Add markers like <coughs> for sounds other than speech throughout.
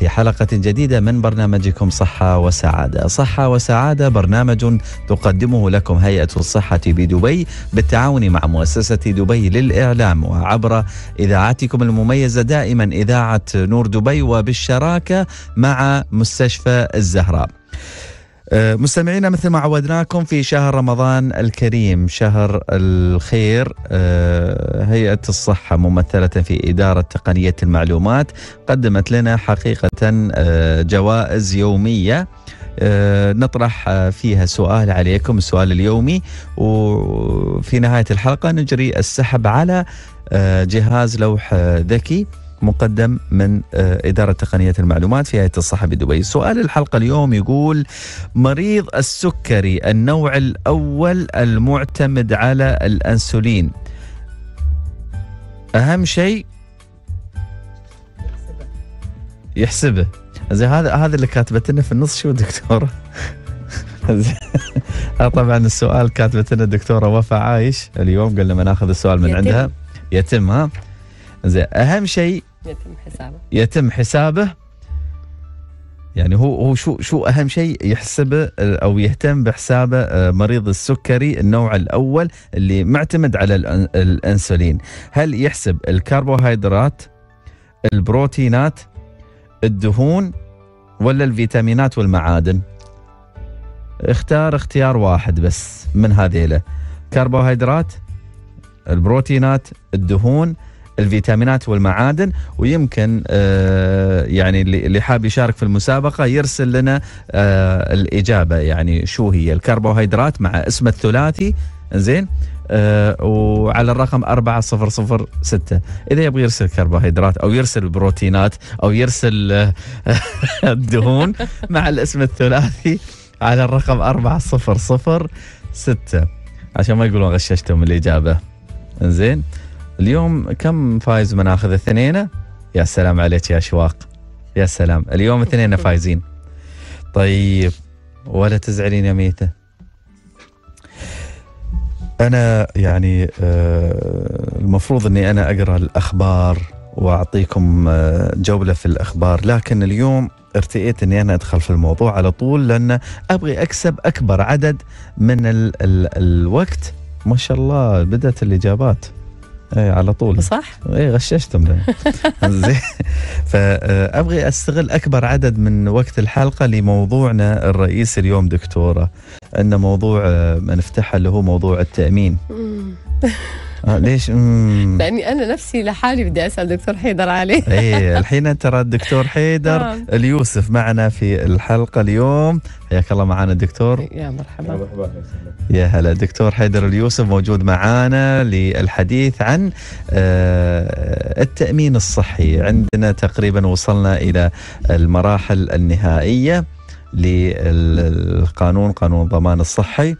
في حلقة جديدة من برنامجكم صحة وسعادة صحة وسعادة برنامج تقدمه لكم هيئة الصحة بدبي بالتعاون مع مؤسسة دبي للإعلام وعبر إذاعاتكم المميزة دائما إذاعة نور دبي وبالشراكة مع مستشفى الزهراء آه، مستمعينا مثل ما عودناكم في شهر رمضان الكريم شهر الخير آه، هيئة الصحة ممثلة في إدارة تقنية المعلومات قدمت لنا حقيقة آه، جوائز يومية نطرح فيها سؤال عليكم السؤال اليومي وفي نهاية الحلقة نجري السحب على جهاز لوح ذكي مقدم من آه، إدارة تقنية المعلومات في هيئة الصحة بدبي سؤال الحلقة اليوم يقول مريض السكري النوع الأول المعتمد على الأنسولين أهم شيء يحسبه زي هذا هذا اللي كاتبت لنا في النص شو دكتوره <laughs> آه، طبعا السؤال كاتبت لنا الدكتوره وفاء عايش اليوم قلنا ما ناخذ السؤال من يتم. عندها يتم ها زين اهم شيء يتم حسابه يتم حسابه يعني هو هو شو شو اهم شيء يحسبه او يهتم بحسابه آه، مريض السكري النوع الاول اللي معتمد على الانسولين هل يحسب الكربوهيدرات البروتينات الدهون ولا الفيتامينات والمعادن اختار اختيار واحد بس من له كربوهيدرات البروتينات الدهون الفيتامينات والمعادن ويمكن آه، يعني اللي حاب يشارك في المسابقه يرسل لنا آه، الاجابه يعني شو هي الكربوهيدرات مع اسم الثلاثي زين أه وعلى الرقم 4006 اذا يبغى يرسل كربوهيدرات او يرسل بروتينات او يرسل الدهون آه، <laughs> مع الاسم الثلاثي على الرقم 4006 عشان ما يقولون غششتهم الاجابه زين اليوم كم فايز مناخذ اثنين يا سلام عليك يا اشواق يا سلام اليوم اثنين فايزين طيب ولا تزعلين يا ميته انا يعني آه، المفروض اني انا اقرا الاخبار واعطيكم آه، جوله في الاخبار لكن اليوم ارتئيت اني انا ادخل في الموضوع على طول لان ابغي اكسب اكبر عدد من الوقت ما شاء الله بدات الاجابات ايه على طول صح؟ ايه غششتم <laughs> زين فابغي استغل اكبر عدد من وقت الحلقه لموضوعنا الرئيسي اليوم دكتوره ان موضوع آه، نفتحه اللي هو موضوع التامين <laughs> آه ليش؟ لاني انا نفسي لحالي بدي اسال دكتور حيدر عليه <laughs> ايه الحين ترى الدكتور حيدر نعم. اليوسف معنا في الحلقه اليوم حياك الله معنا دكتور يا مرحبا يا مرحبا يا هلا دكتور حيدر اليوسف موجود معنا للحديث عن آه، التامين الصحي عندنا تقريبا وصلنا الى المراحل النهائيه للقانون قانون الضمان الصحي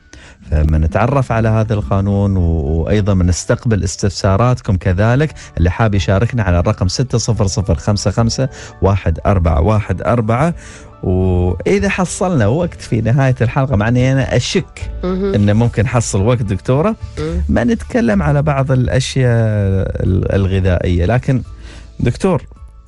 نتعرف على هذا القانون وايضا بنستقبل استفساراتكم كذلك اللي حاب يشاركنا على الرقم 60055 واذا حصلنا وقت في نهايه الحلقه مع اني انا اشك انه ممكن حصل وقت دكتوره ما نتكلم على بعض الاشياء الغذائيه لكن دكتور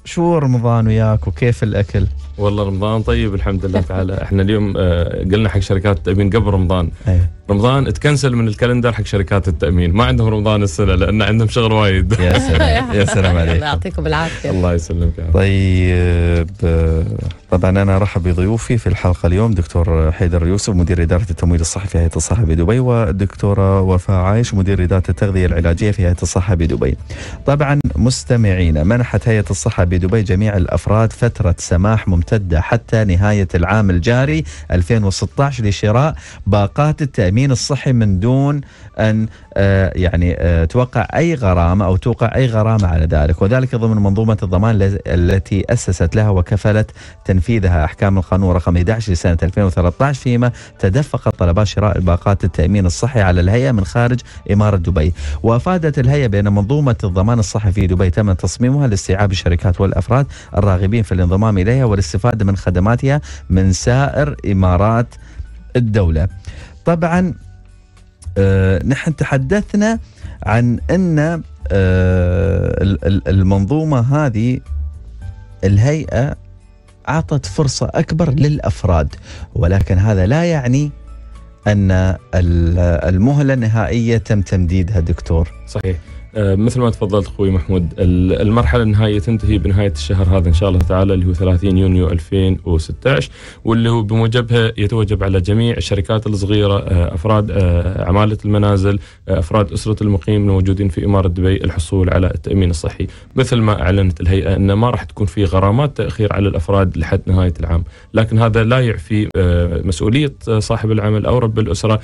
شو رمضان وياك وكيف الاكل؟ والله رمضان طيب الحمد لله تعالى احنا اليوم آه، قلنا حق شركات التامين قبل رمضان أيه. رمضان تكنسل من الكالندر حق شركات التامين ما عندهم رمضان السنه لان عندهم شغل وايد يا سلام <laughs> يا سلام عليك الله يعطيكم العافيه الله يسلمك طيب آه، طبعا انا ارحب بضيوفي في الحلقه اليوم دكتور حيدر يوسف مدير اداره التمويل الصحي في هيئه الصحه بدبي والدكتوره وفاء عايش مدير اداره التغذيه العلاجيه في هيئه الصحه بدبي طبعا مستمعينا منحت هيئه الصحه بدبي جميع الأفراد فترة سماح ممتدة حتى نهاية العام الجاري 2016 لشراء باقات التأمين الصحي من دون أن آه، يعني آه، توقع أي غرامة أو توقع أي غرامة على ذلك وذلك ضمن منظومة الضمان التي أسست لها وكفلت تنفيذها أحكام القانون رقم 11 لسنة 2013 فيما تدفق طلبات شراء باقات التأمين الصحي على الهيئة من خارج إمارة دبي وأفادت الهيئة بأن منظومة الضمان الصحي في دبي تم تصميمها لاستيعاب الشركات والأفراد الراغبين في الانضمام إليها والاستفادة من خدماتها من سائر إمارات الدولة طبعا آه نحن تحدثنا عن أن آه المنظومة هذه الهيئة أعطت فرصة أكبر للأفراد ولكن هذا لا يعني أن المهلة النهائية تم تمديدها دكتور صحيح آه، مثل ما تفضلت اخوي محمود المرحله النهائيه تنتهي بنهايه الشهر هذا ان شاء الله تعالى اللي هو 30 يونيو 2016 واللي هو بموجبها يتوجب على جميع الشركات الصغيره آه، افراد آه، عماله المنازل افراد اسره المقيم الموجودين في اماره دبي الحصول على التامين الصحي مثل ما اعلنت الهيئه ان ما راح تكون في غرامات تاخير على الافراد لحد نهايه العام لكن هذا لا يعفي مسؤوليه صاحب العمل او رب الاسره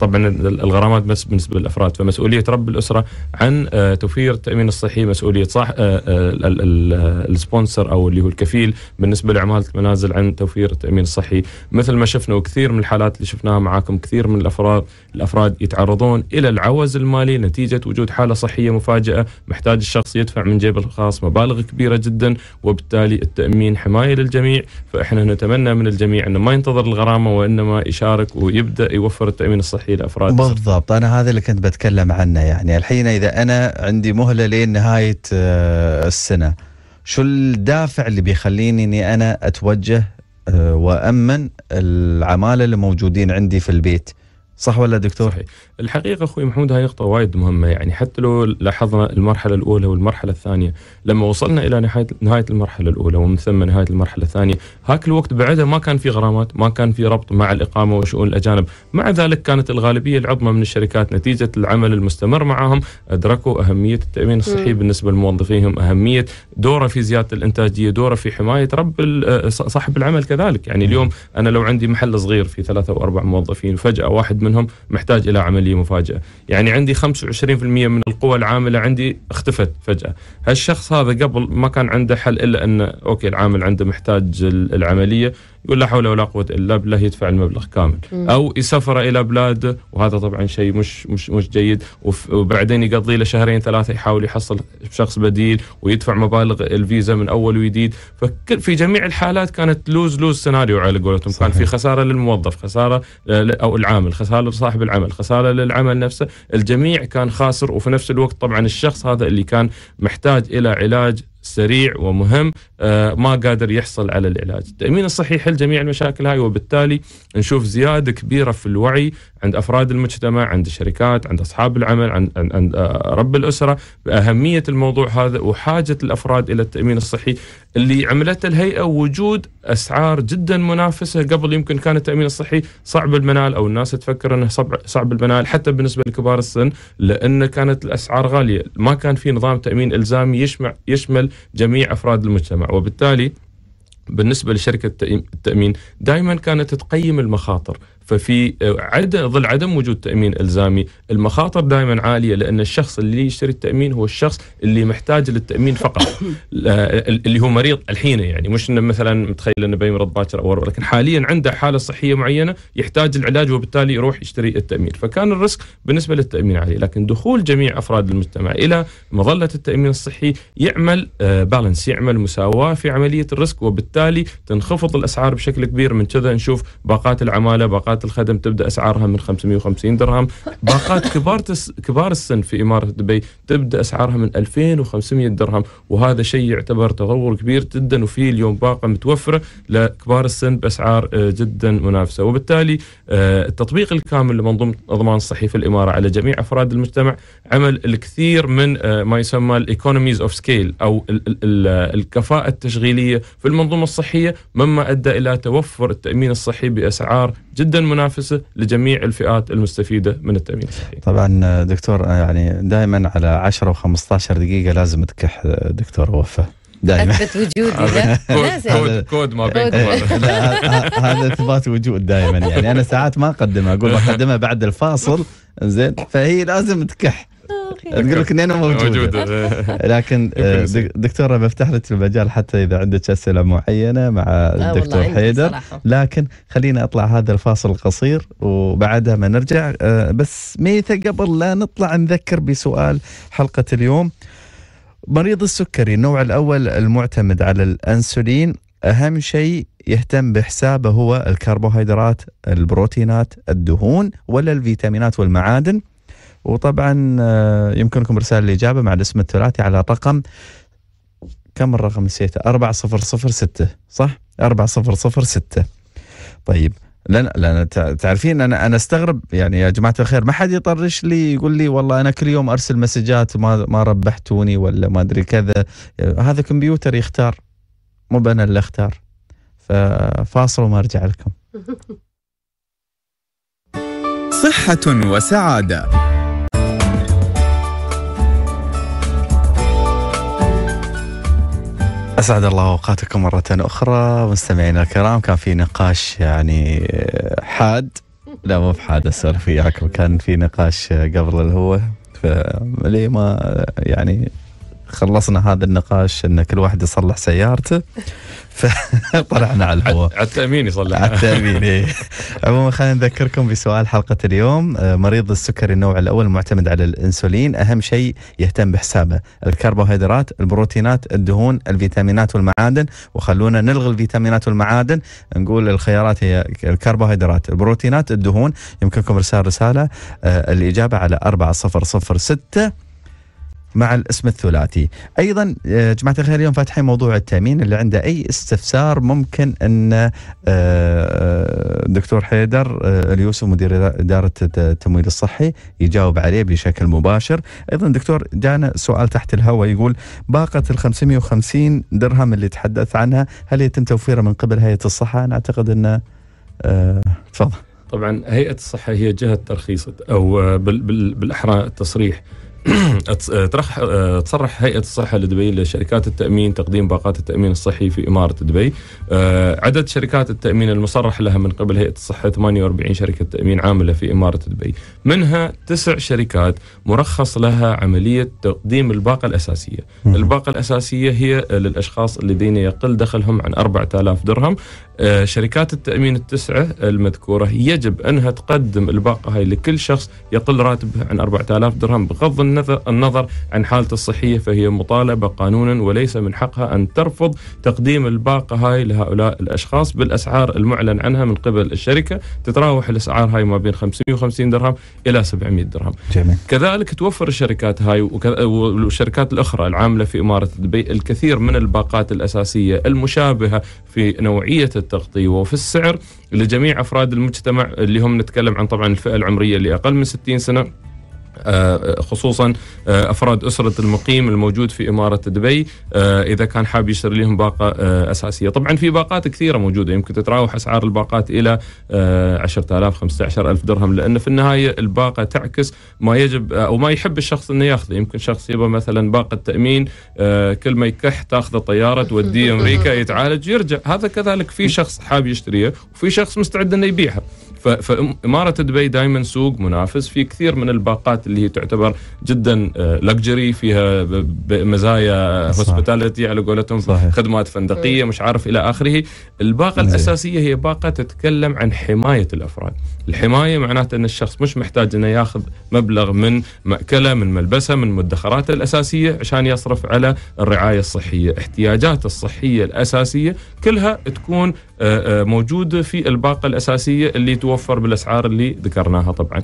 طبعا الغرامات بس بالنسبه للافراد فمسؤوليه رب الاسره عن آه، توفير التامين الصحي مسؤوليه صح آه، آه، السبونسر او اللي هو الكفيل بالنسبه لعماله المنازل عن توفير التامين الصحي مثل ما شفنا وكثير من الحالات اللي شفناها معاكم كثير من الافراد الافراد يتعرضون الى العوز المالي نتيجه وجود حاله صحيه مفاجئه محتاج الشخص يدفع من جيبه الخاص مبالغ كبيره جدا وبالتالي التامين حمايه للجميع فاحنا نتمنى من الجميع انه ما ينتظر الغرامه وانما يشارك ويبدا يوفر التامين الصحي لافراد بالضبط انا هذا اللي كنت بتكلم عنه يعني الحين اذا انا عندي مهله لين نهايه آه، السنه شو الدافع اللي بيخليني اني انا اتوجه آه، وامن العماله اللي موجودين عندي في البيت صح ولا دكتور؟ صحيح. الحقيقة أخوي محمود هاي نقطة وايد مهمة يعني حتى لو لاحظنا المرحلة الأولى والمرحلة الثانية لما وصلنا إلى نهاية نهاية المرحلة الأولى ومن ثم نهاية المرحلة الثانية هاك الوقت بعدها ما كان في غرامات ما كان في ربط مع الإقامة وشؤون الأجانب مع ذلك كانت الغالبية العظمى من الشركات نتيجة العمل المستمر معهم أدركوا أهمية التأمين الصحي م. بالنسبة لموظفيهم أهمية دوره في زيادة الإنتاجية دوره في حماية رب صاحب العمل كذلك يعني اليوم أنا لو عندي محل صغير في ثلاثة أو أربع موظفين فجأة واحد منهم محتاج إلى عمل عمليه مفاجئه، يعني عندي 25% من القوى العامله عندي اختفت فجاه، هالشخص هذا قبل ما كان عنده حل الا انه اوكي العامل عنده محتاج العمليه يقول لا حول ولا قوه الا بالله يدفع المبلغ كامل م. او يسافر الى بلاد وهذا طبعا شيء مش مش مش جيد وبعدين يقضي له شهرين ثلاثه يحاول يحصل شخص بديل ويدفع مبالغ الفيزا من اول وجديد ففي جميع الحالات كانت لوز لوز سيناريو على قولتهم كان في خساره للموظف خساره او العامل خساره لصاحب العمل خساره للعمل نفسه الجميع كان خاسر وفي نفس الوقت طبعا الشخص هذا اللي كان محتاج الى علاج سريع ومهم آه، ما قادر يحصل على العلاج التأمين الصحي حل جميع المشاكل هاي وبالتالي نشوف زيادة كبيرة في الوعي عند أفراد المجتمع عند الشركات عند أصحاب العمل عند, عند آه، رب الأسرة بأهمية الموضوع هذا وحاجة الأفراد إلى التأمين الصحي اللي عملته الهيئة وجود أسعار جدا منافسة قبل يمكن كان التأمين الصحي صعب المنال أو الناس تفكر أنه صعب, صعب المنال حتى بالنسبة لكبار السن لأن كانت الأسعار غالية ما كان في نظام تأمين إلزامي يشمع يشمل جميع أفراد المجتمع وبالتالي بالنسبه لشركه التامين دائما كانت تقيم المخاطر ففي آه، عدم ظل عدم وجود تامين الزامي المخاطر دائما عاليه لان الشخص اللي يشتري التامين هو الشخص اللي محتاج للتامين فقط <coughs> اللي هو مريض الحين يعني مش انه مثلا متخيل انه بيمرض باكر او لكن حاليا عنده حاله صحيه معينه يحتاج العلاج وبالتالي يروح يشتري التامين فكان الريسك بالنسبه للتامين عالي لكن دخول جميع افراد المجتمع الى مظله التامين الصحي يعمل بالانس آه، يعمل مساواه في عمليه الريسك وبالتالي وبالتالي تنخفض الاسعار بشكل كبير من كذا نشوف باقات العماله باقات الخدم تبدا اسعارها من 550 درهم باقات كبار كبار السن في اماره دبي تبدا اسعارها من 2500 درهم وهذا شيء يعتبر تطور كبير جدا وفي اليوم باقه متوفره لكبار السن باسعار آه، جدا منافسه وبالتالي آه، التطبيق الكامل لمنظومه الضمان الصحي في الاماره على جميع افراد المجتمع عمل الكثير من آه، ما يسمى الايكونوميز اوف سكيل او الكفاءه التشغيليه في المنظومه الصحية مما أدى إلى توفر التأمين الصحي بأسعار جدا منافسة لجميع الفئات المستفيدة من التأمين الصحي طبعا دكتور يعني دائما على 10 و15 دقيقة لازم تكح دكتور وفاء. دائما اثبت وجودي <laughs> <laughs> كود كود ما <laughs> هذا اثبات وجود دائما يعني انا ساعات ما اقدمها اقول بقدمها بعد الفاصل زين فهي لازم تكح تقول لك انا موجودة <laughs> لكن آه، دكتورة بفتح لك المجال حتى إذا عندك أسئلة معينة مع آه، الدكتور حيدر لكن خلينا أطلع هذا الفاصل القصير وبعدها ما نرجع آه، بس ميته قبل لا نطلع نذكر بسؤال حلقة اليوم مريض السكري النوع الأول المعتمد على الأنسولين أهم شيء يهتم بحسابه هو الكربوهيدرات البروتينات الدهون ولا الفيتامينات والمعادن وطبعا آه، يمكنكم ارسال الاجابه مع الاسم الثلاثي على رقم كم الرقم نسيته 4006 صح 4006 طيب لا لا تعرفين انا انا استغرب يعني يا جماعه الخير ما حد يطرش لي يقول لي والله انا كل يوم ارسل مسجات ما ما ربحتوني ولا ما ادري كذا هذا كمبيوتر يختار مو انا اللي اختار ففاصل وما ارجع لكم صحه وسعاده اسعد الله اوقاتكم مره اخرى مستمعينا الكرام كان في نقاش يعني آه، حاد لا مو بحاد السالفه وياكم كان في نقاش آه، قبل الهوة فليه ما آه، يعني خلصنا هذا النقاش ان كل واحد يصلح سيارته <laughs> فطلعنا على الهواء على التامين يصلح على التامين اي <laughs> عموما خلينا نذكركم بسؤال حلقه اليوم آه، مريض السكري النوع الاول معتمد على الانسولين اهم شيء يهتم بحسابه الكربوهيدرات البروتينات الدهون الفيتامينات والمعادن وخلونا نلغي الفيتامينات والمعادن نقول الخيارات هي الكربوهيدرات البروتينات الدهون يمكنكم ارسال رساله آه، الاجابه على 4006 مع الاسم الثلاثي ايضا آه، جماعه الخير اليوم فاتحين موضوع التامين اللي عنده اي استفسار ممكن ان الدكتور آه، آه، حيدر اليوسف مدير اداره التمويل الصحي يجاوب عليه بشكل مباشر ايضا دكتور جانا سؤال تحت الهواء يقول باقه ال 550 درهم اللي تحدث عنها هل يتم توفيرها من قبل هيئه الصحه انا اعتقد انه تفضل طبعا هيئه الصحه هي جهه ترخيص او بالاحرى التصريح <clears throat> تصرح آه، آه، تصرح هيئه الصحه لدبي لشركات التامين تقديم باقات التامين الصحي في اماره دبي آه، عدد شركات التامين المصرح لها من قبل هيئه الصحه 48 شركه تامين عامله في اماره دبي منها تسع شركات مرخص لها عمليه تقديم الباقه الاساسيه الباقه الاساسيه هي للاشخاص الذين يقل دخلهم عن 4000 درهم شركات التامين التسعه المذكوره يجب انها تقدم الباقه هاي لكل شخص يقل راتبه عن 4000 درهم بغض النظر النظر عن حالته الصحية فهي مطالبة قانونا وليس من حقها أن ترفض تقديم الباقة هاي لهؤلاء الأشخاص بالأسعار المعلن عنها من قبل الشركة تتراوح الأسعار هاي ما بين 550 درهم إلى 700 درهم جميل. كذلك توفر الشركات هاي والشركات الأخرى العاملة في إمارة دبي الكثير من الباقات الأساسية المشابهة في نوعية التغطية وفي السعر لجميع أفراد المجتمع اللي هم نتكلم عن طبعا الفئة العمرية اللي أقل من 60 سنة آه، خصوصا آه، افراد اسره المقيم الموجود في اماره دبي آه، اذا كان حاب يشتري لهم باقه اساسيه طبعا في باقات كثيره موجوده يمكن تتراوح اسعار الباقات الى 10000 15000 درهم لان في النهايه الباقه تعكس ما يجب او ما يحب الشخص انه ياخذه يمكن شخص يبغى مثلا باقه تامين كل ما يكح تاخذه طياره توديه امريكا يتعالج يرجع هذا كذلك في شخص حاب يشتريه وفي شخص مستعد انه يبيعها فاماره دبي دائما سوق منافس في كثير من الباقات اللي هي تعتبر جدا لكجري آه، فيها مزايا هوسبيتاليتي على قولتهم خدمات فندقيه مش عارف الى اخره الباقه مزيد. الاساسيه هي باقه تتكلم عن حمايه الافراد الحمايه معناته ان الشخص مش محتاج انه ياخذ مبلغ من ماكله من ملبسه من مدخراته الاساسيه عشان يصرف على الرعايه الصحيه احتياجاته الصحيه الاساسيه كلها تكون آه، آه، موجوده في الباقه الاساسيه اللي توفر وتوفر بالاسعار اللي ذكرناها طبعا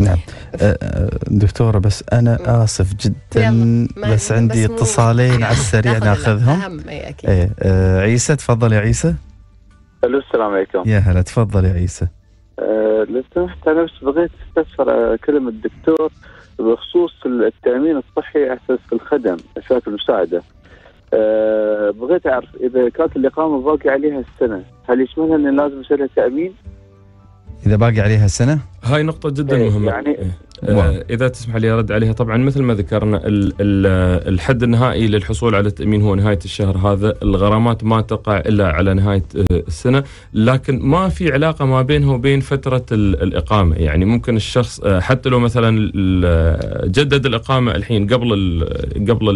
نعم أه، أه، دكتورة بس أنا آسف جدا بس عندي بس اتصالين على <laughs> السريع ناخذهم أكيد. أه، عيسى تفضل يا عيسى الو السلام عليكم يا هلا تفضل يا عيسى لو سمحت انا بس بغيت استفسر كلمه الدكتور بخصوص التامين الصحي اساس الخدم اشراك المساعده أه بغيت اعرف اذا كانت الاقامه باقي عليها السنه هل يشملها ان لازم يصير تامين؟ اذا باقي عليها سنه هاي نقطه جدا إيه، مهمه يعني إيه. نعم. آه اذا تسمح لي ارد عليها طبعا مثل ما ذكرنا الـ الـ الحد النهائي للحصول على التامين هو نهايه الشهر هذا الغرامات ما تقع الا على نهايه آه، السنه لكن ما في علاقه ما بينها وبين فتره الاقامه يعني ممكن الشخص آه، حتى لو مثلا جدد الاقامه الحين قبل الـ قبل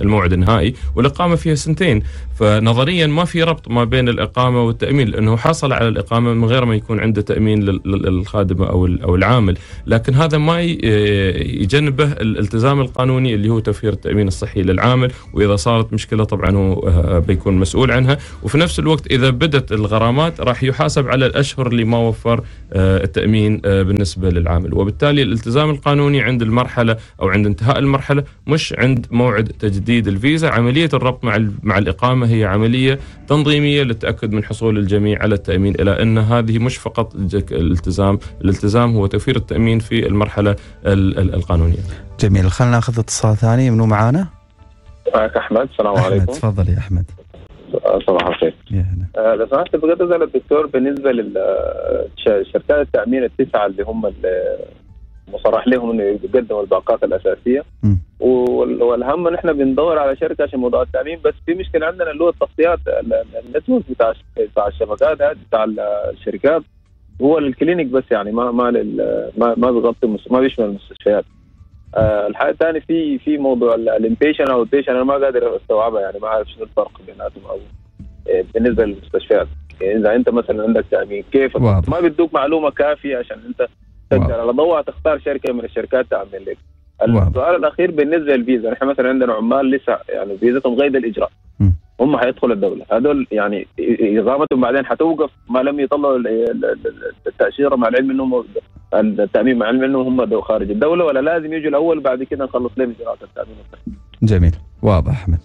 الموعد النهائي والاقامه فيها سنتين فنظريا ما في ربط ما بين الاقامه والتامين لانه حصل على الاقامه من غير ما يكون عنده تامين للخادمه او او العامل لكن هذا ما ما آه، يجنبه الالتزام القانوني اللي هو توفير التامين الصحي للعامل واذا صارت مشكله طبعا هو آه، بيكون مسؤول عنها وفي نفس الوقت اذا بدت الغرامات راح يحاسب على الاشهر اللي ما وفر آه، التامين بالنسبه للعامل وبالتالي الالتزام القانوني عند المرحله او عند انتهاء المرحله مش عند موعد تجديد الفيزا عمليه الربط مع مع الاقامه هي عمليه تنظيميه للتاكد من حصول الجميع على التامين الى ان هذه مش فقط الالتزام الالتزام هو توفير التامين في المرحله المرحله القانونيه. جميل خلينا ناخذ اتصال ثاني منو معانا؟ معك احمد السلام أحمد. عليكم. تفضل يا احمد. صباح الخير. لو آه، سمحت بغيت اسال الدكتور بالنسبه للشركات آه، التامين التسعه اللي هم مصرح لهم انه يقدموا الباقات الاساسيه والهم انه احنا بندور على شركه عشان موضوع التامين بس في مشكله عندنا اللي هو التغطيات النتورك بتاع بتاع الشبكات هذه بتاع الشركات هو للكلينيك بس يعني ما ما ما, ما بيغطي ما بيشمل المستشفيات آه الحاجه الثانيه في في موضوع الانبيشن او البيشن انا ما قادر استوعبها يعني ما اعرف شنو الفرق بيناتهم او آه، بالنسبه للمستشفيات يعني اذا انت مثلا عندك تامين يعني كيف ما بيدوك معلومه كافيه عشان انت تقدر على ضوء تختار شركه من الشركات تعمل لك السؤال الاخير بالنسبه للفيزا نحن مثلا عندنا عمال لسه يعني فيزتهم غير الاجراء هم هيدخلوا الدوله هذول يعني اقامتهم بعدين حتوقف ما لم يطلعوا التاشيره مع العلم انهم التامين مع العلم انهم هم خارج الدوله ولا لازم يجوا الاول بعد كده نخلص لهم اجراءات التامين جميل واضح احمد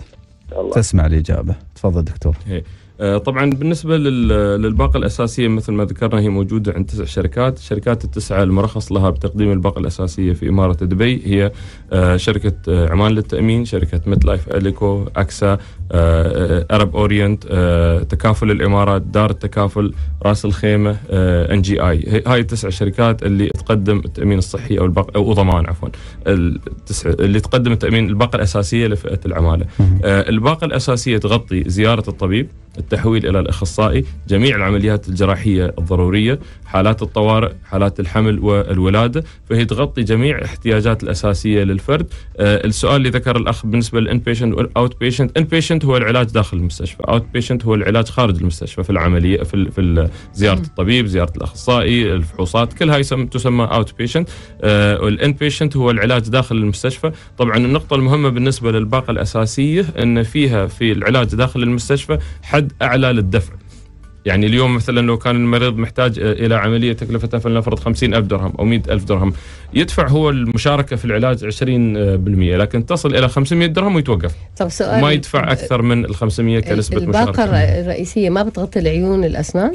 تسمع الاجابه تفضل دكتور هي. إيه. آه، طبعا بالنسبه للباقه الاساسيه مثل ما ذكرنا هي موجوده عند تسع شركات، الشركات التسعه المرخص لها بتقديم الباقه الاساسيه في اماره دبي هي آه، شركه آه، عمان للتامين، شركه ميت لايف اليكو، اكسا، ارب اورينت، تكافل الامارات، دار التكافل، راس الخيمه، ان جي اي، هاي التسع شركات اللي تقدم التامين الصحي او الباقه او ضمان عفوا، التسع اللي تقدم التامين الباقه الاساسيه لفئه العماله. الباقه الاساسيه تغطي زياره الطبيب التحويل إلى الأخصائي جميع العمليات الجراحية الضرورية حالات الطوارئ حالات الحمل والولادة فهي تغطي جميع الاحتياجات الأساسية للفرد آه، السؤال اللي ذكر الأخ بالنسبة للإن بيشنت والأوت بيشنت إن بيشنت هو العلاج داخل المستشفى أوت بيشنت هو العلاج خارج المستشفى في العملية في, في زيارة الطبيب زيارة الأخصائي الفحوصات كلها تسمى أوت بيشنت والإن بيشنت هو العلاج داخل المستشفى طبعا النقطة المهمة بالنسبة للباقة الأساسية أن فيها في العلاج داخل المستشفى حد اعلى للدفع يعني اليوم مثلا لو كان المريض محتاج الى عمليه تكلفتها فلنفرض 50000 درهم او 100000 درهم يدفع هو المشاركه في العلاج 20% لكن تصل الى 500 درهم ويتوقف طب سؤال ما يدفع اكثر من ال 500 كنسبه مشاركه الباقه الرئيسيه ما بتغطي العيون الاسنان؟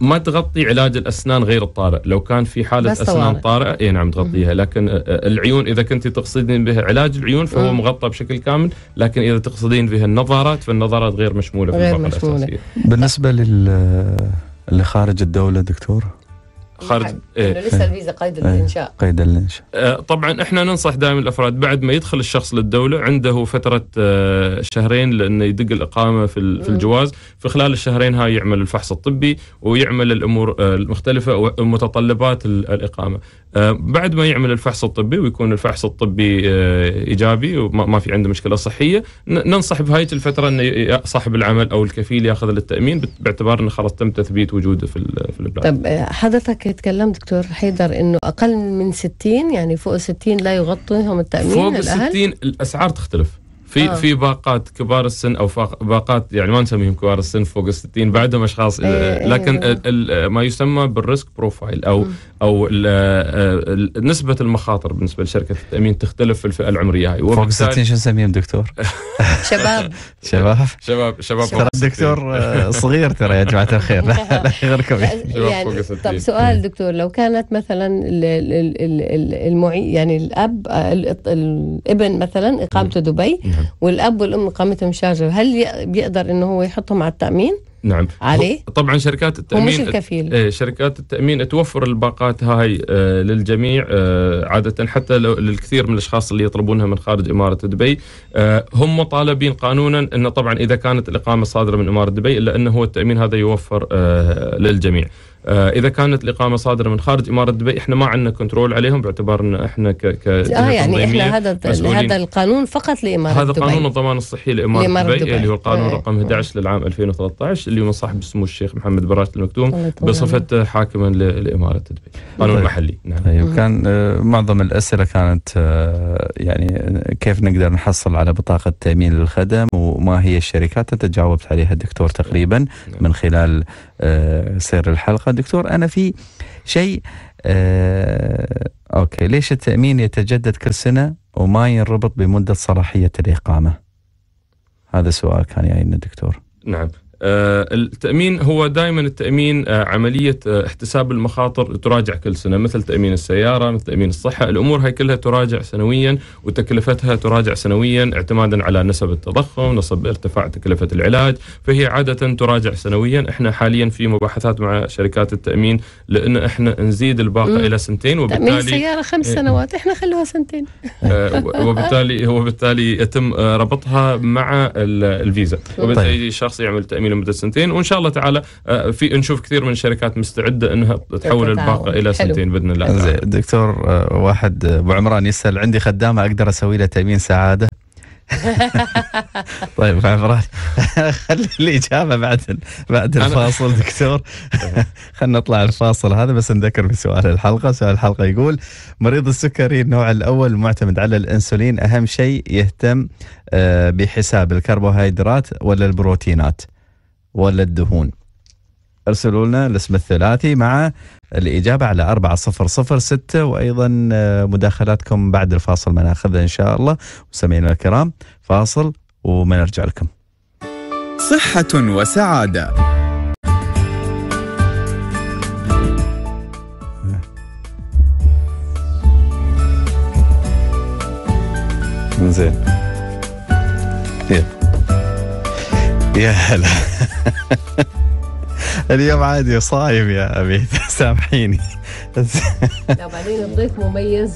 ما تغطي علاج الاسنان غير الطارئ لو كان في حاله اسنان طارئه اي نعم تغطيها لكن آه، آه، العيون اذا كنت تقصدين بها علاج العيون فهو مغطى بشكل كامل لكن اذا تقصدين بها النظارات فالنظارات غير مشموله غير في الباقه الاساسيه بالنسبه لل اللي خارج الدولة دكتور خارج إيه. لسه الفيزا قيد الانشاء إيه. قيد الانشاء آه، طبعا احنا ننصح دائما الافراد بعد ما يدخل الشخص للدوله عنده فتره آه، شهرين لانه يدق الاقامه في في الجواز في خلال الشهرين هاي يعمل الفحص الطبي ويعمل الامور آه، المختلفه ومتطلبات الاقامه بعد ما يعمل الفحص الطبي ويكون الفحص الطبي ايجابي وما في عنده مشكله صحيه ننصح بهاي الفتره ان صاحب العمل او الكفيل ياخذ للتامين باعتبار انه خلاص تم تثبيت وجوده في البلاد. طب حضرتك تكلم دكتور حيدر انه اقل من 60 يعني فوق 60 لا يغطيهم التامين فوق ال 60 الاسعار تختلف في آه. في باقات كبار السن او باقات يعني ما نسميهم كبار السن فوق ال 60 بعدهم اشخاص إيه لكن إيه. إيه. ما يسمى بالريسك بروفايل او م. او آه، آه، نسبه المخاطر بالنسبه لشركه التامين تختلف في الفئه العمريه هاي فوق 60 شو نسميهم دكتور؟ <laughs> شباب شباب شباب شباب ترى الدكتور آه، صغير ترى يا جماعه الخير لا يغركم يعني طب سؤال دكتور لو كانت مثلا المعي يعني الاب الابن مثلا اقامته نعم. دبي نعم. والاب والام اقامتهم شارجه هل بيقدر انه هو يحطهم على التامين؟ نعم عليه طبعا شركات التامين مش الكفيل إيه، شركات التامين توفر الباقات هاي إيه، للجميع إيه، عاده حتى لو للكثير من الاشخاص اللي يطلبونها من خارج اماره دبي هم مطالبين قانونا انه طبعا اذا كانت الاقامه صادره من اماره دبي الا انه هو التامين هذا يوفر للجميع آه، اذا كانت الاقامه صادره من خارج اماره دبي احنا ما عندنا كنترول عليهم باعتبار ان احنا ك ك آه يعني احنا هذا هذا القانون فقط لاماره هذا دبي هذا قانون الضمان الصحي لاماره, لإمارة دبي, دبي اللي هو القانون آه. رقم 11 آه. للعام 2013 اللي هو صاحب سمو الشيخ محمد راشد المكتوم بصفته حاكما لاماره دبي قانون طيب. محلي نعم ايوه كان آه، معظم الاسئله كانت آه، يعني كيف نقدر نحصل على بطاقه تامين للخدم وما هي الشركات انت جاوبت عليها الدكتور تقريبا نعم. من خلال سير الحلقه دكتور انا في شيء آه اوكي ليش التامين يتجدد كل سنه وما ينربط بمده صلاحيه الاقامه؟ هذا سؤال كان يعني الدكتور. نعم آه، التأمين هو دائما التأمين آه، عملية آه، احتساب المخاطر تراجع كل سنة مثل تأمين السيارة مثل تأمين الصحة الأمور هاي كلها تراجع سنويا وتكلفتها تراجع سنويا اعتمادا على نسب التضخم نسب ارتفاع تكلفة العلاج فهي عادة تراجع سنويا احنا حاليا في مباحثات مع شركات التأمين لأن احنا نزيد الباقة إلى سنتين وبالتالي تأمين السيارة خمس إيه. سنوات احنا خلوها سنتين وبالتالي وبالتالي يتم ربطها مع الفيزا طيب. وبالتالي شخص يعمل تأمين جميله لمده سنتين وان شاء الله تعالى آه، في نشوف كثير من الشركات مستعده انها تحول الباقه الى سنتين باذن الله تعالى. دكتور آه، واحد آه، ابو عمران يسال عندي خدامه اقدر اسوي لها تامين سعاده <laughs> طيب ابو عمران <laughs> خلي الاجابه بعد بعد الفاصل دكتور <laughs> خلينا نطلع الفاصل هذا بس نذكر بسؤال الحلقه، سؤال الحلقه يقول مريض السكري النوع الاول معتمد على الانسولين اهم شيء يهتم بحساب الكربوهيدرات ولا البروتينات؟ ولا الدهون ارسلوا لنا الاسم الثلاثي مع الإجابة على 4006 وأيضا آه، مداخلاتكم بعد الفاصل ما ناخذها إن شاء الله مستمعينا الكرام فاصل ومنرجع لكم صحة وسعادة زين إيه. يا هلا <laughs> اليوم عادي صايم يا أبي <laughs> سامحيني لا بعدين الضيف مميز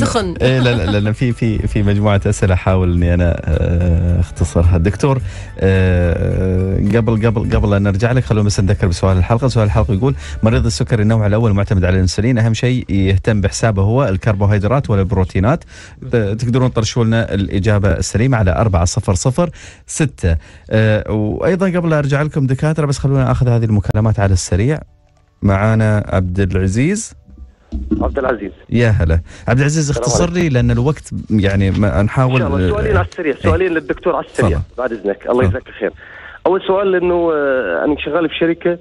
سخن اي لا لا لان في في في مجموعه اسئله احاول اني انا آه، اختصرها دكتور آه، قبل قبل قبل ان نرجع لك خلونا بس نذكر بسؤال الحلقه سؤال الحلقه يقول مريض السكري النوع الاول معتمد على الانسولين اهم شيء يهتم بحسابه هو الكربوهيدرات ولا البروتينات تقدرون تطرشوا لنا الاجابه السليمه على 4006 آه، وايضا قبل ارجع لكم دكاتره بس خلونا اخذ هذه المكالمات على السريع معانا عبد العزيز عبد العزيز يا هلا عبد العزيز اختصر لي لان الوقت يعني ما نحاول سؤالين آه، على السريع إيه. سؤالين ايه؟ للدكتور على السريع بعد اذنك الله يجزاك الخير اول سؤال انه آه، انا شغال بشركه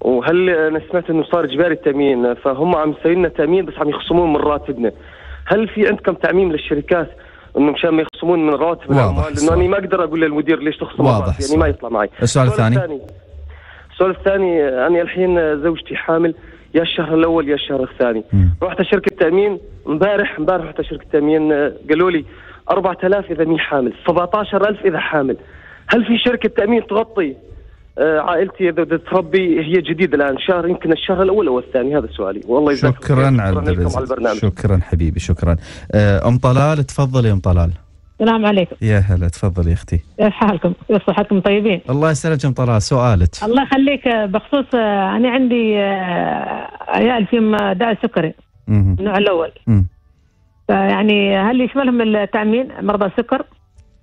وهل آه، انا سمعت انه صار اجباري التامين فهم عم يسوي لنا تامين بس عم يخصمون من راتبنا هل في عندكم تعميم للشركات انه مشان ما يخصمون من راتب الاموال لانه انا ما اقدر اقول للمدير ليش تخصم واضح يعني ما يطلع معي السؤال الثاني السؤال الثاني انا الحين زوجتي حامل يا الشهر الاول يا الشهر الثاني رحت شركه تامين امبارح امبارح رحت شركه تامين قالوا لي 4000 اذا مي حامل 17000 اذا حامل هل في شركه تامين تغطي آه، عائلتي اذا بدها تربي هي جديده الان شهر يمكن الشهر الاول او الثاني هذا سؤالي والله شكرا عبد البرنامج شكرا حبيبي شكرا آه، ام طلال تفضلي ام طلال السلام عليكم يا هلا تفضل يا اختي كيف إيه، حالكم؟ كيف إيه، صحتكم طيبين؟ الله يسلمك ام طلال سؤالك الله يخليك بخصوص آه، انا عندي آه، عيال فيهم آه، داء سكري النوع الاول يعني فيعني هل يشملهم التامين مرضى السكر؟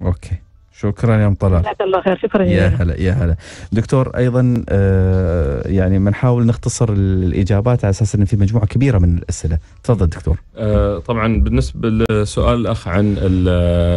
اوكي شكرا يا ام طلال جزاك الله خير شكرا يا هلا يا هلا دكتور ايضا آه، يعني بنحاول نختصر الاجابات على اساس ان في مجموعه كبيره من الاسئله تفضل دكتور آه، طبعا بالنسبه لسؤال الاخ عن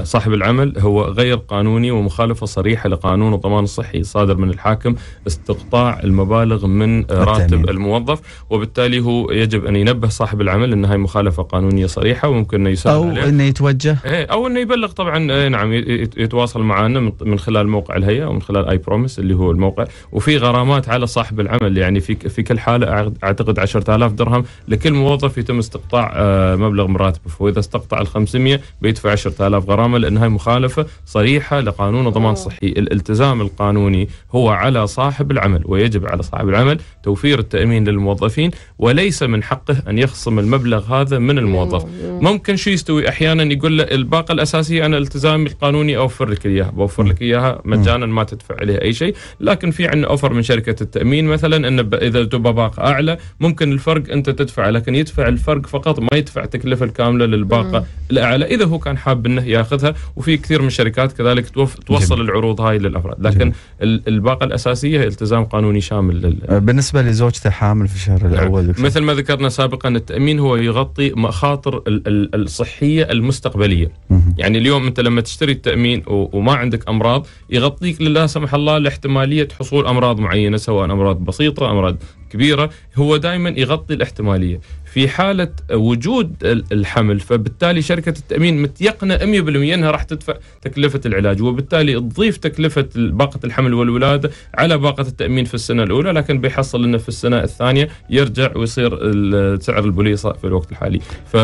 صاحب العمل هو غير قانوني ومخالفه صريحه لقانون الضمان الصحي صادر من الحاكم استقطاع المبالغ من راتب التأمين. الموظف وبالتالي هو يجب ان ينبه صاحب العمل ان هاي مخالفه قانونيه صريحه وممكن انه يسال او انه يتوجه إيه، او انه يبلغ طبعا إيه، نعم يتواصل معنا من خلال موقع الهيئه ومن خلال اي بروميس اللي هو الموقع وفي غرامات على صاحب العمل يعني في في كل حاله اعتقد 10000 درهم لكل موظف يتم استقطاع آه، مبلغ مراتبه واذا استقطع ال 500 بيدفع 10000 غرامه لان هاي مخالفه صريحه لقانون الضمان الصحي الالتزام القانوني هو على صاحب العمل ويجب على صاحب العمل توفير التامين للموظفين وليس من حقه ان يخصم المبلغ هذا من الموظف ممكن شو يستوي احيانا يقول له الباقه الاساسيه انا التزامي القانوني اوفر لك اياها بوفر لك اياها مجانا ما تدفع عليها اي شيء لكن في عندنا اوفر من شركه التامين مثلا ان اذا تبى باقه اعلى ممكن الفرق انت تدفع لكن يدفع الفرق فقط ما يدفع التكلفه الكامله للباقه الاعلى اذا هو كان حاب انه ياخذها وفي كثير من الشركات كذلك توصل جميل. العروض هاي للافراد لكن جميل. الباقه الاساسيه التزام قانوني شامل لل... أه، بالنسبه لزوجته حامل في الشهر نعم. الاول يعني مثل ما ذكرنا سابقا التامين هو يغطي مخاطر الصحيه المستقبليه مم. يعني اليوم انت لما تشتري التامين وما ما عندك امراض يغطيك لا سمح الله لاحتماليه حصول امراض معينه سواء امراض بسيطه امراض كبيره هو دائما يغطي الاحتماليه في حاله وجود الحمل فبالتالي شركه التامين متيقنه 100% انها راح تدفع تكلفه العلاج وبالتالي تضيف تكلفه باقه الحمل والولاده على باقه التامين في السنه الاولى لكن بيحصل انه في السنه الثانيه يرجع ويصير سعر البوليصه في الوقت الحالي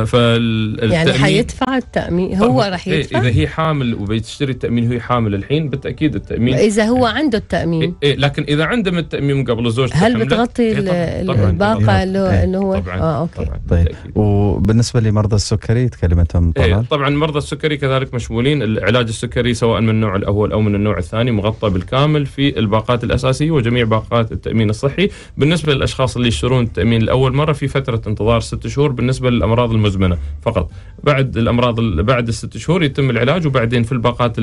فالتأمين يعني حيدفع التامين هو راح إيه، يدفع اذا هي حامل وبتشتري التامين هي حامل الحين بالتاكيد التامين اذا هو إيه. عنده التامين إيه،, إيه لكن اذا عنده من التامين قبل زوجته هل بتغطي الباقه له إيه، انه هو طبعا اه اوكي طبعا طيب وبالنسبه لمرضى السكري تكلمتهم إيه، طبعا طبعا مرضى السكري كذلك مشمولين العلاج السكري سواء من النوع الاول او من النوع الثاني مغطى بالكامل في الباقات الاساسيه وجميع باقات التامين الصحي بالنسبه للاشخاص اللي يشترون التامين لاول مره في فتره انتظار ست شهور بالنسبه للامراض المزمنه فقط بعد الامراض بعد الست شهور يتم العلاج وبعدين في الباقات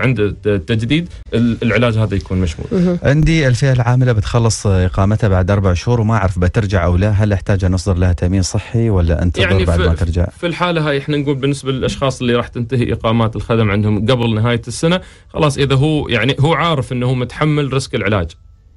عند التجديد العلاج هذا يكون مشمول عندي الفئه العامله بتخلص اقامتها بعد اربع شهور وما أعرف بترجع أو لا هل أحتاج أن أصدر لها تأمين صحي ولا أنتظر يعني بعد ما ترجع في الحالة هاي إحنا نقول بالنسبة للأشخاص اللي راح تنتهي إقامات الخدم عندهم قبل نهاية السنة خلاص إذا هو يعني هو عارف أنه هو متحمل ريسك العلاج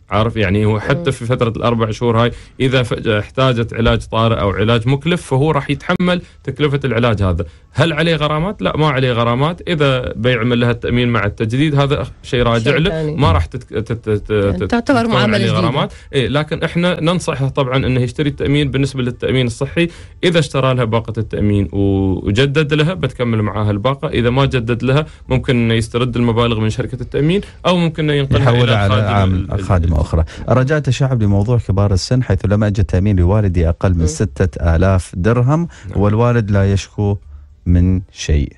عارف يعني هو حتى في فترة الأربع شهور هاي إذا احتاجت علاج طارئ أو علاج مكلف فهو راح يتحمل تكلفة العلاج هذا هل عليه غرامات؟ لا ما عليه غرامات إذا بيعمل لها التأمين مع التجديد هذا شيء راجع له ما راح يعني تعتبر معاملة غرامات إيه لكن إحنا ننصحه طبعا أنه يشتري التأمين بالنسبة للتأمين الصحي إذا اشترى لها باقة التأمين وجدد لها بتكمل معاها الباقة إذا ما جدد لها ممكن يسترد المبالغ من شركة التأمين أو ممكن ينقلها إلى خادم الخادم أخرى رجعت الشعب لموضوع كبار السن حيث لم أجد تأمين لوالدي أقل من ستة آلاف درهم نعم. والوالد لا يشكو من شيء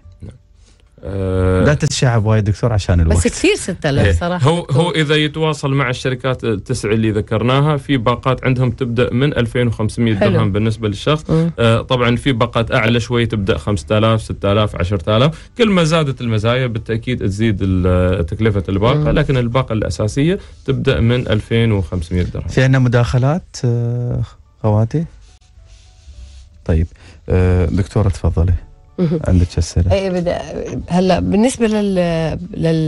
آه، لا تتشعب وايد دكتور عشان الوقت بس كثير 6000 إيه. صراحه هو هو اذا يتواصل مع الشركات التسع اللي ذكرناها في باقات عندهم تبدا من 2500 درهم بالنسبه للشخص آه طبعا في باقات اعلى شوي تبدا 5000 6000 10000 كل ما زادت المزايا بالتاكيد تزيد تكلفه الباقه لكن الباقه الاساسيه تبدا من 2500 درهم في عندنا مداخلات آه، خواتي طيب آه دكتوره تفضلي عندك السنه اي هلا بالنسبه لل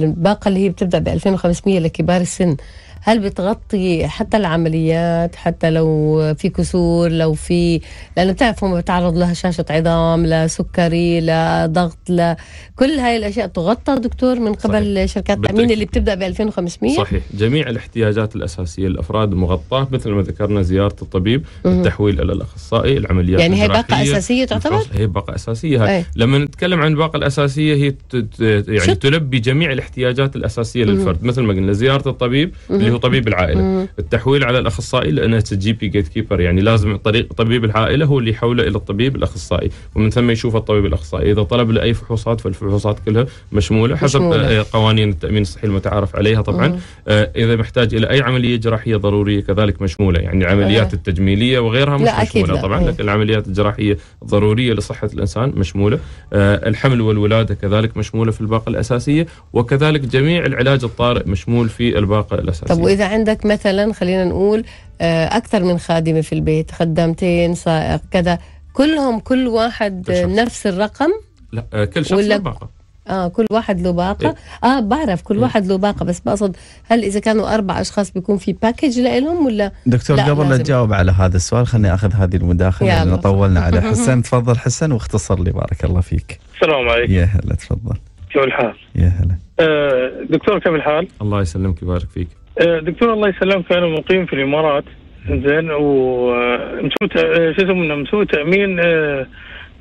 للباقه اللي هي بتبدا ب 2500 لكبار السن هل بتغطي حتى العمليات حتى لو في كسور لو في لانه بتعرف هم بتعرض لهشاشه عظام لسكري لضغط لكل هاي الاشياء تغطى دكتور من قبل صحيح. شركات التامين اللي بتبدا ب 2500 صحيح جميع الاحتياجات الاساسيه للافراد مغطاه مثل ما ذكرنا زياره الطبيب م- التحويل الى الاخصائي العمليات يعني هي باقه اساسيه تعتبر هي باقه اساسيه هاي. لما نتكلم عن الباقه الاساسيه هي يعني شت. تلبي جميع الاحتياجات الاساسيه للفرد مثل ما قلنا زياره الطبيب اللي هو طبيب العائله مم. التحويل على الاخصائي لانه جي بي جيت كيبر يعني لازم طريق طبيب العائله هو اللي يحوله الى الطبيب الاخصائي ومن ثم يشوف الطبيب الاخصائي اذا طلب له اي فحوصات فالفحوصات كلها مشموله حسب آه، مشمولة. قوانين التامين الصحي المتعارف عليها طبعا مم. آه اذا محتاج الى اي عمليه جراحيه ضروريه كذلك مشموله يعني العمليات إيه. التجميليه وغيرها مش لا مشموله لا. طبعا إيه. لكن العمليات الجراحيه الضروريه لصحه الانسان مشموله آه الحمل والولاده كذلك مشموله في الباقه الاساسيه وكذلك جميع العلاج الطارئ مشمول في الباقه الاساسيه طب واذا عندك مثلا خلينا نقول آه، اكثر من خادمه في البيت خدامتين سائق كذا كلهم كل واحد كل نفس الرقم لا آه، كل شخص ولا باقه اه كل واحد له باقه إيه؟ اه بعرف كل إيه. واحد له باقه بس بقصد هل اذا كانوا اربع اشخاص بيكون في باكج لهم ولا دكتور لا قبل لا تجاوب على هذا السؤال خليني اخذ هذه المداخله لان طولنا على <laughs> حسن تفضل حسن واختصر لي بارك الله فيك السلام عليكم يا هلا تفضل كيف الحال؟ يا هلا آه دكتور كيف الحال؟ الله يسلمك ويبارك فيك آه، دكتور الله يسلمك انا مقيم في الامارات زين ومسوي آه، آه، شو اسمه تامين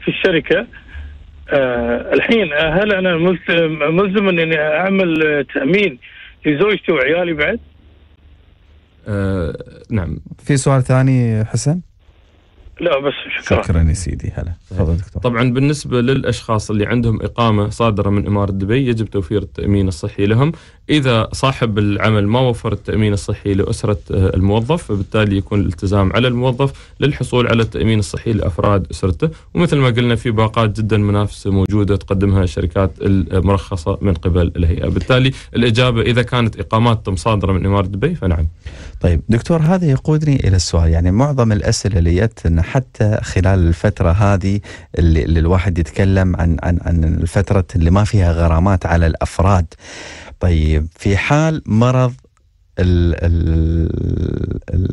في الشركه الحين هل انا ملزم اني اعمل تامين لزوجتي وعيالي بعد؟ آه نعم في سؤال ثاني حسن؟ لا بس شكرا شكرا يا سيدي هلا تفضل دكتور طبعا بالنسبه للاشخاص اللي عندهم اقامه صادره من اماره دبي يجب توفير التامين الصحي لهم اذا صاحب العمل ما وفر التامين الصحي لاسره آه، الموظف فبالتالي يكون الالتزام على الموظف للحصول على التامين الصحي لافراد اسرته ومثل ما قلنا في باقات جدا منافسه موجوده تقدمها الشركات المرخصه من قبل الهيئه بالتالي الاجابه اذا كانت اقاماتهم صادره من اماره دبي فنعم طيب دكتور هذا يقودني الى السؤال يعني معظم الاسئله اللي جت حتى خلال الفتره هذه اللي, اللي الواحد يتكلم عن عن عن الفتره اللي ما فيها غرامات على الافراد طيب في حال مرض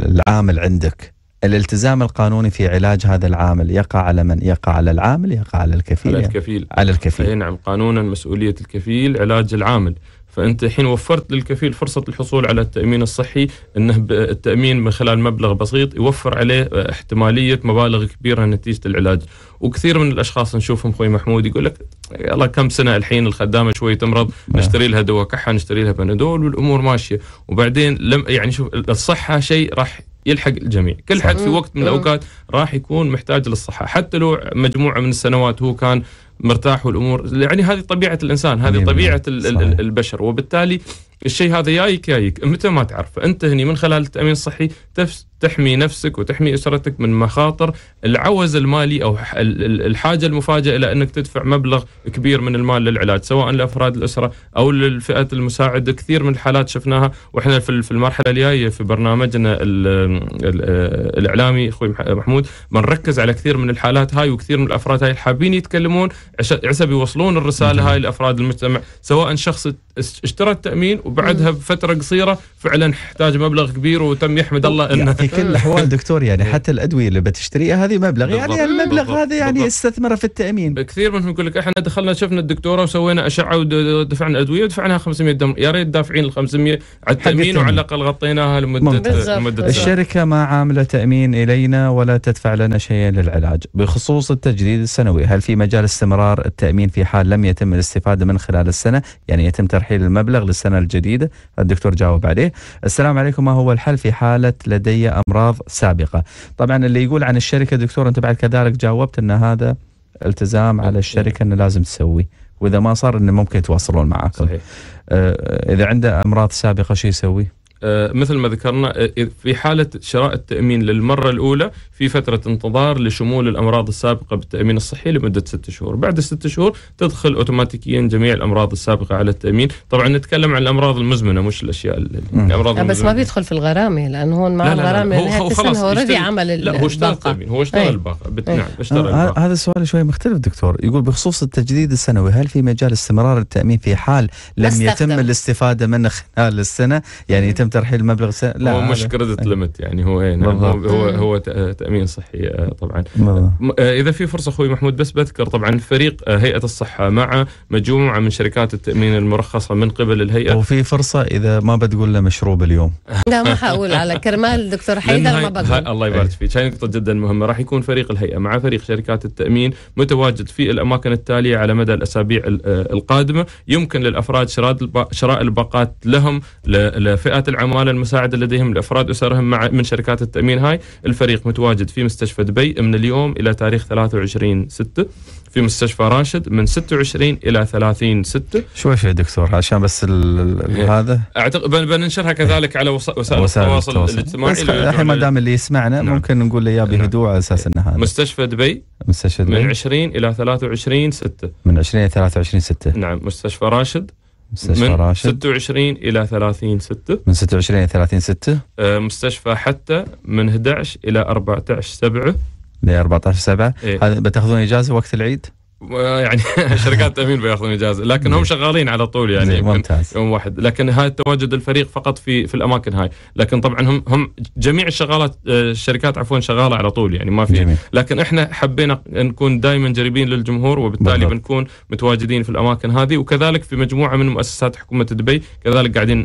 العامل عندك الالتزام القانوني في علاج هذا العامل يقع على من يقع على العامل يقع على الكفيل على الكفيل على الكفيل نعم قانونا مسؤولية الكفيل علاج العامل فانت الحين وفرت للكفيل فرصه الحصول على التامين الصحي انه التامين من خلال مبلغ بسيط يوفر عليه آه، احتماليه مبالغ كبيره نتيجه العلاج وكثير من الاشخاص نشوفهم اخوي محمود يقول لك يلا كم سنه الحين الخدامه شوي تمرض نعم. نشتري لها دواء كحه نشتري لها بنادول والامور ماشيه وبعدين لم يعني شوف الصحه شيء راح يلحق الجميع كل حد في وقت من الاوقات راح يكون محتاج للصحه حتى لو مجموعه من السنوات هو كان مرتاح والامور يعني هذه طبيعه الانسان هذه نعم، طبيعه نعم. البشر وبالتالي الشيء هذا يايك يايك متى ما تعرف انت هني من خلال التامين الصحي تحمي نفسك وتحمي اسرتك من مخاطر العوز المالي او الحاجه المفاجئه الى انك تدفع مبلغ كبير من المال للعلاج سواء لافراد الاسره او للفئات المساعده كثير من الحالات شفناها واحنا في المرحله الجايه في برنامجنا الاعلامي اخوي محمود بنركز على كثير من الحالات هاي وكثير من الافراد هاي حابين يتكلمون عشان يوصلون الرساله هاي لافراد المجتمع سواء شخص اشترى التامين وبعدها بفتره قصيره فعلا احتاج مبلغ كبير وتم يحمد الله انه يعني في كل الاحوال دكتور يعني حتى الادويه اللي بتشتريها هذه مبلغ يعني المبلغ هذا يعني استثمره في التامين كثير منهم يقول لك احنا دخلنا شفنا الدكتوره وسوينا اشعه ودفعنا ادويه ودفعناها 500 دم يا ريت دافعين ال 500 على التامين وعلى الاقل غطيناها لمده مده الشركه ما عامله تامين الينا ولا تدفع لنا شيئا للعلاج بخصوص التجديد السنوي هل في مجال استمرار التامين في حال لم يتم الاستفاده من خلال السنه يعني يتم ترحيل المبلغ للسنه الجايه جديدة الدكتور جاوب عليه السلام عليكم ما هو الحل في حالة لدي أمراض سابقة طبعا اللي يقول عن الشركة دكتور أنت بعد كذلك جاوبت أن هذا التزام على الشركة أنه لازم تسوي واذا ما صار انه ممكن يتواصلون معك صحيح آه، اذا عنده امراض سابقه شو يسوي؟ آه، مثل ما ذكرنا آه، في حالة شراء التأمين للمرة الأولى في فترة انتظار لشمول الأمراض السابقة بالتأمين الصحي لمدة ست شهور بعد الست شهور تدخل أوتوماتيكيا جميع الأمراض السابقة على التأمين طبعا نتكلم عن الأمراض المزمنة مش الأشياء الأمراض المزمنة. بس ما بيدخل في الغرامة لان هون مع لا لا الغرامة لا لا هو خلاص هو عمل لا هو اشترى هو اشترى إيه. إيه. آه، الباقة هذا السؤال شوي مختلف دكتور يقول بخصوص التجديد السنوي هل في مجال استمرار التأمين في حال لم يتم الاستفادة منه خلال السنة يعني يتم ترحيل المبلغ الس... لا هو مش كريدت ليمت يعني هو ايه نعم هو, هو هو تامين صحي آه، طبعا بالضبط. آه، اذا في فرصه اخوي محمود بس بذكر طبعا فريق آه، هيئه الصحه مع مجموعه من شركات التامين المرخصه من قبل الهيئه وفي فرصه اذا ما بتقول له مشروب اليوم <laughs> لا ما حقول على كرمال دكتور حيدر ما بقول الله يبارك فيك هاي نقطه جدا مهمه راح يكون فريق الهيئه مع فريق شركات التامين متواجد في الاماكن التاليه على مدى الاسابيع القادمه يمكن للافراد شراء الباقات لهم لفئات العماله المساعده لديهم لافراد اسرهم مع من شركات التامين هاي الفريق متواجد في مستشفى دبي من اليوم الى تاريخ 23 6 في مستشفى راشد من 26 الى 30 6 شوي في دكتور عشان بس هذا اعتقد بننشرها إيه. كذلك على وسائل, وسائل التواصل, التواصل الاجتماعي الحين ما دام اللي يسمعنا نعم. ممكن نقول له اياه نعم. بهدوء على اساس انه هذا مستشفى دبي مستشفى دبي من 20 الى 23 6 من 20 الى 23 6 نعم مستشفى راشد مستشفى من راشد 26 الى 30 6 من 26 الى 30 6 آه، مستشفى حتى من 11 الى 14 7 ل 14 7 إيه؟ هذا بتاخذون اجازه وقت العيد؟ يعني <laughs> شركات التامين بياخذون اجازه لكن هم شغالين على طول يعني ممتاز يوم واحد لكن هاي تواجد الفريق فقط في في الاماكن هاي لكن طبعا هم هم جميع الشغالات آه، الشركات عفوا شغاله على طول يعني ما في لكن احنا حبينا نكون دائما جريبين للجمهور وبالتالي بالضبط. بنكون متواجدين في الاماكن هذه وكذلك في مجموعه من مؤسسات حكومه دبي كذلك قاعدين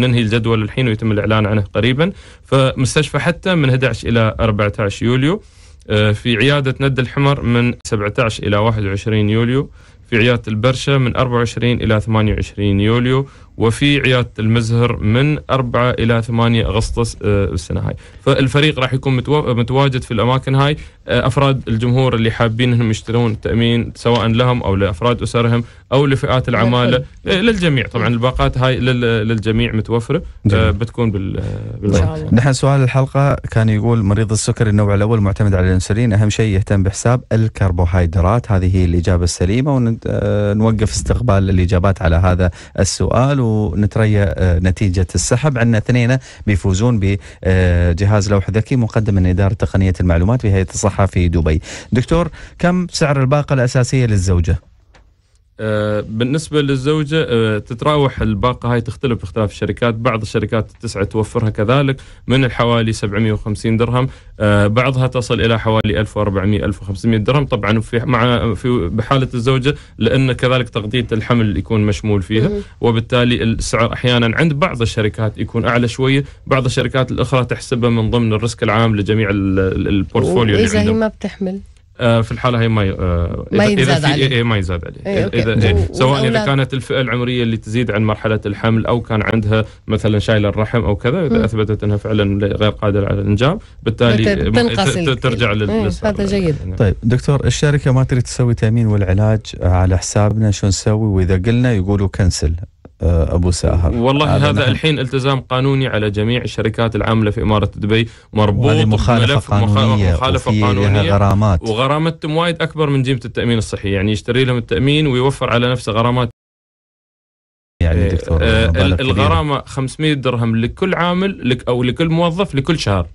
ننهي الجدول الحين ويتم الاعلان عنه قريبا فمستشفى حتى من 11 الى 14 يوليو آه، في عيادة ند الحمر من 17 إلى 21 يوليو في عيادة البرشة من 24 إلى 28 يوليو وفي عياده المزهر من 4 الى 8 اغسطس آه، السنه هاي فالفريق راح يكون متواجد في الاماكن هاي آه، افراد الجمهور اللي حابين انهم يشترون تامين سواء لهم او لافراد اسرهم او لفئات العماله آه، للجميع طبعا الباقات هاي للجميع متوفره جميل. بتكون بال نحن سؤال الحلقه كان يقول مريض السكري النوع الاول معتمد على الانسولين اهم شيء يهتم بحساب الكربوهيدرات هذه هي الاجابه السليمه ونوقف استقبال الاجابات على هذا السؤال ونتريا آه، نتيجه السحب عندنا اثنين بيفوزون بجهاز لوح ذكي مقدم من اداره تقنيه المعلومات في هيئة الصحه في دبي دكتور كم سعر الباقه الاساسيه للزوجه آه، بالنسبه للزوجه آه، تتراوح الباقه هاي تختلف باختلاف الشركات بعض الشركات التسعه توفرها كذلك من حوالي 750 درهم آه، بعضها تصل الى حوالي 1400 1500 درهم طبعا في مع في بحاله الزوجه لان كذلك تغطيه الحمل يكون مشمول فيها وبالتالي السعر احيانا عند بعض الشركات يكون اعلى شويه بعض الشركات الاخرى تحسبها من ضمن الريسك العام لجميع البورتفوليو اللي عندهم. ما بتحمل آه، في الحاله هي ما آه، ما يزاد عليه إيه، ما يزاد عليه إيه، اذا إيه سواء اذا كانت الفئه العمريه اللي تزيد عن مرحله الحمل او كان عندها مثلا شايله الرحم او كذا اذا م. اثبتت انها فعلا غير قادره على الانجاب بالتالي ترجع للنساء إيه، هذا جيد يعني. طيب دكتور الشركه ما تريد تسوي تامين والعلاج على حسابنا شو نسوي واذا قلنا يقولوا كنسل آه، ابو ساهر والله هذا, هذا الحين التزام قانوني على جميع الشركات العامله في اماره دبي مربوط مخالفه قانونيه مخالفه قانونيه غرامات وغرامتهم وايد اكبر من جيمه التامين الصحي يعني يشتري لهم التامين ويوفر على نفسه غرامات يعني آه، دكتور آه، الغرامه 500 درهم لكل عامل لك او لكل موظف لكل شهر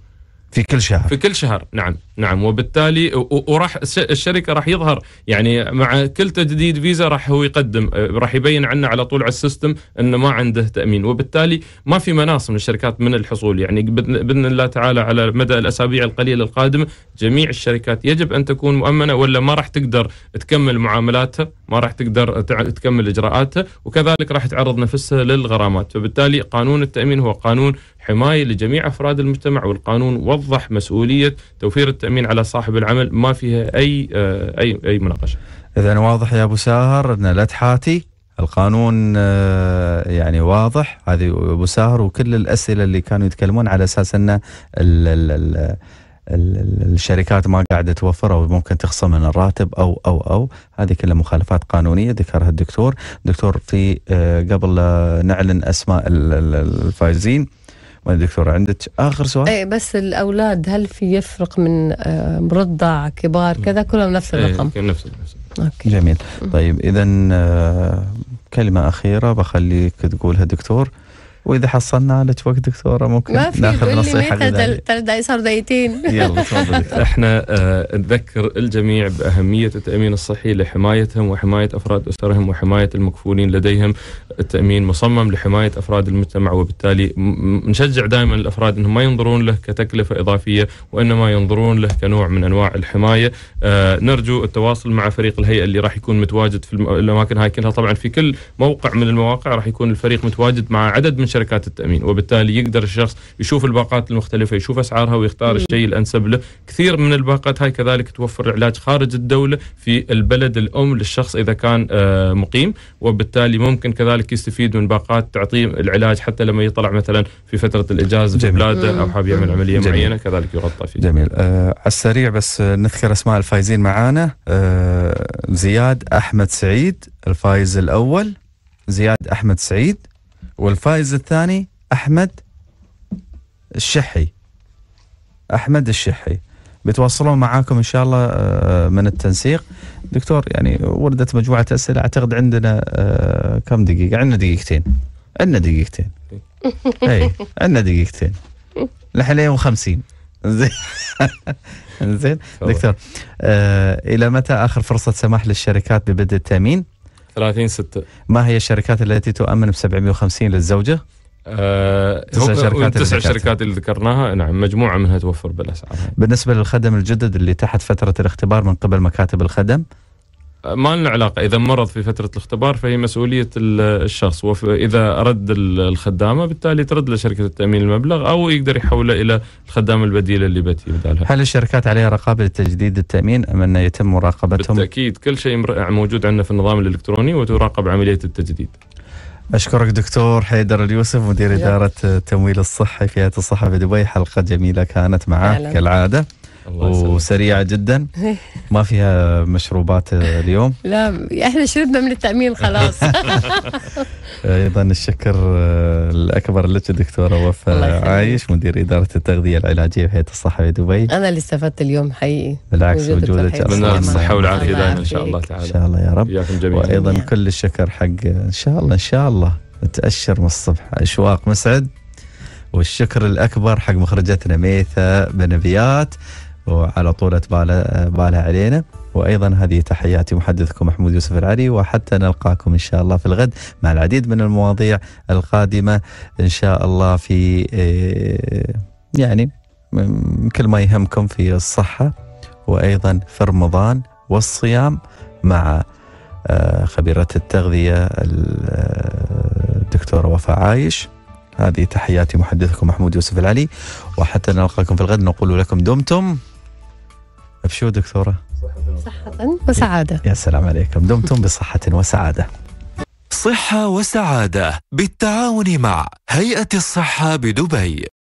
في كل شهر في كل شهر نعم نعم وبالتالي وراح الشركه راح يظهر يعني مع كل تجديد فيزا راح هو يقدم آه، راح يبين عنا على طول على السيستم انه ما عنده تامين وبالتالي ما في مناص من الشركات من الحصول يعني باذن الله تعالى على مدى الاسابيع القليله القادمه جميع الشركات يجب ان تكون مؤمنه ولا ما راح تقدر تكمل معاملاتها ما راح تقدر تكمل اجراءاتها وكذلك راح تعرض نفسها للغرامات فبالتالي قانون التامين هو قانون حماية لجميع أفراد المجتمع والقانون وضح مسؤولية توفير التأمين على صاحب العمل ما فيها أي آه، أي أي مناقشة إذا واضح يا أبو ساهر أن لا تحاتي القانون آه، يعني واضح هذه ابو ساهر وكل الاسئله اللي كانوا يتكلمون على اساس ان الشركات ما قاعده توفر او ممكن تخصم من الراتب او او او هذه كلها مخالفات قانونيه ذكرها الدكتور دكتور في آه، قبل نعلن اسماء الفائزين وين دكتورة عندك آخر سؤال؟ اي بس الأولاد هل في يفرق من آه، رضع كبار كذا كلهم نفس إيه، الرقم؟ نفس أوكي. جميل طيب إذا آه، كلمة أخيرة بخليك تقولها دكتور واذا حصلنا على وقت دكتوره ممكن ما في ناخذ نصيحه ثلاث دقائق دقيقتين <laughs> <laughs> يلا تفضلي <laughs> احنا آه نذكر الجميع باهميه التامين الصحي لحمايتهم وحمايه افراد اسرهم وحمايه المكفولين لديهم التامين مصمم لحمايه افراد المجتمع وبالتالي نشجع دائما الافراد انهم ما ينظرون له كتكلفه اضافيه وانما ينظرون له كنوع من انواع الحمايه آه نرجو التواصل مع فريق الهيئه اللي راح يكون متواجد في الاماكن هاي كلها طبعا في كل موقع من المواقع راح يكون الفريق متواجد مع عدد من شركات التامين وبالتالي يقدر الشخص يشوف الباقات المختلفه يشوف اسعارها ويختار الشيء الانسب له كثير من الباقات هاي كذلك توفر علاج خارج الدوله في البلد الام للشخص اذا كان آه، مقيم وبالتالي ممكن كذلك يستفيد من باقات تعطيه العلاج حتى لما يطلع مثلا في فتره الاجازه في بلاده او حاب يعمل عمليه جميل. معينه كذلك يغطى فيه جميل آه على السريع بس نذكر اسماء الفايزين معانا آه زياد احمد سعيد الفايز الاول زياد احمد سعيد والفائز الثاني احمد الشحي احمد الشحي بيتواصلون معاكم ان شاء الله آه، من التنسيق دكتور يعني وردت مجموعه اسئله اعتقد عندنا آه، كم دقيقه عندنا دقيقتين عندنا دقيقتين <laughs> اي عندنا دقيقتين نحن لين 50 زين <laughs> زين دكتور آه الى متى اخر فرصه سماح للشركات ببدء التامين؟ 30 6 ما هي الشركات التي تؤمن ب 750 للزوجة؟ أه تسع شركات تسع شركات اللي ذكرناها نعم مجموعه منها توفر بالاسعار بالنسبه للخدم الجدد اللي تحت فتره الاختبار من قبل مكاتب الخدم ما لنا علاقه اذا مرض في فتره الاختبار فهي مسؤوليه الشخص واذا رد الخدامه بالتالي ترد لشركه التامين المبلغ او يقدر يحوله الى الخدامه البديله اللي بتي بدالها. هل الشركات عليها رقابه لتجديد التامين ام انه يتم مراقبتهم؟ بالتاكيد كل شيء موجود عندنا في النظام الالكتروني وتراقب عمليه التجديد. اشكرك دكتور حيدر اليوسف مدير اداره التمويل الصحي في هيئه الصحه في دبي حلقه جميله كانت معك كالعاده. وسريعه نعم. جدا ما فيها مشروبات اليوم <laughs> لا احنا شربنا من التامين خلاص <laughs> ايضا الشكر آه، الاكبر لك دكتوره وفاء عايش مدير اداره التغذيه العلاجيه في بهيئه الصحه في دبي انا اللي استفدت اليوم حقيقي بالعكس وجودك من الصحه والعافيه دائما ان شاء الله تعالى ان شاء الله يا رب وايضا كل الشكر حق ان شاء الله ان شاء الله تاشر من الصبح اشواق مسعد والشكر الاكبر حق مخرجتنا ميثا بنبيات وعلى طولة بالها علينا وأيضا هذه تحياتي محدثكم محمود يوسف العري وحتى نلقاكم إن شاء الله في الغد مع العديد من المواضيع القادمة إن شاء الله في آه، يعني كل ما يهمكم في الصحة وأيضا في رمضان والصيام مع آه، خبيرة التغذية آه، الدكتورة وفاء عايش هذه تحياتي محدثكم محمود يوسف العلي وحتى نلقاكم في الغد نقول لكم دمتم بشو دكتورة؟ صحة وسعادة يا سلام عليكم دمتم بصحة وسعادة صحة وسعادة بالتعاون مع هيئة الصحة بدبي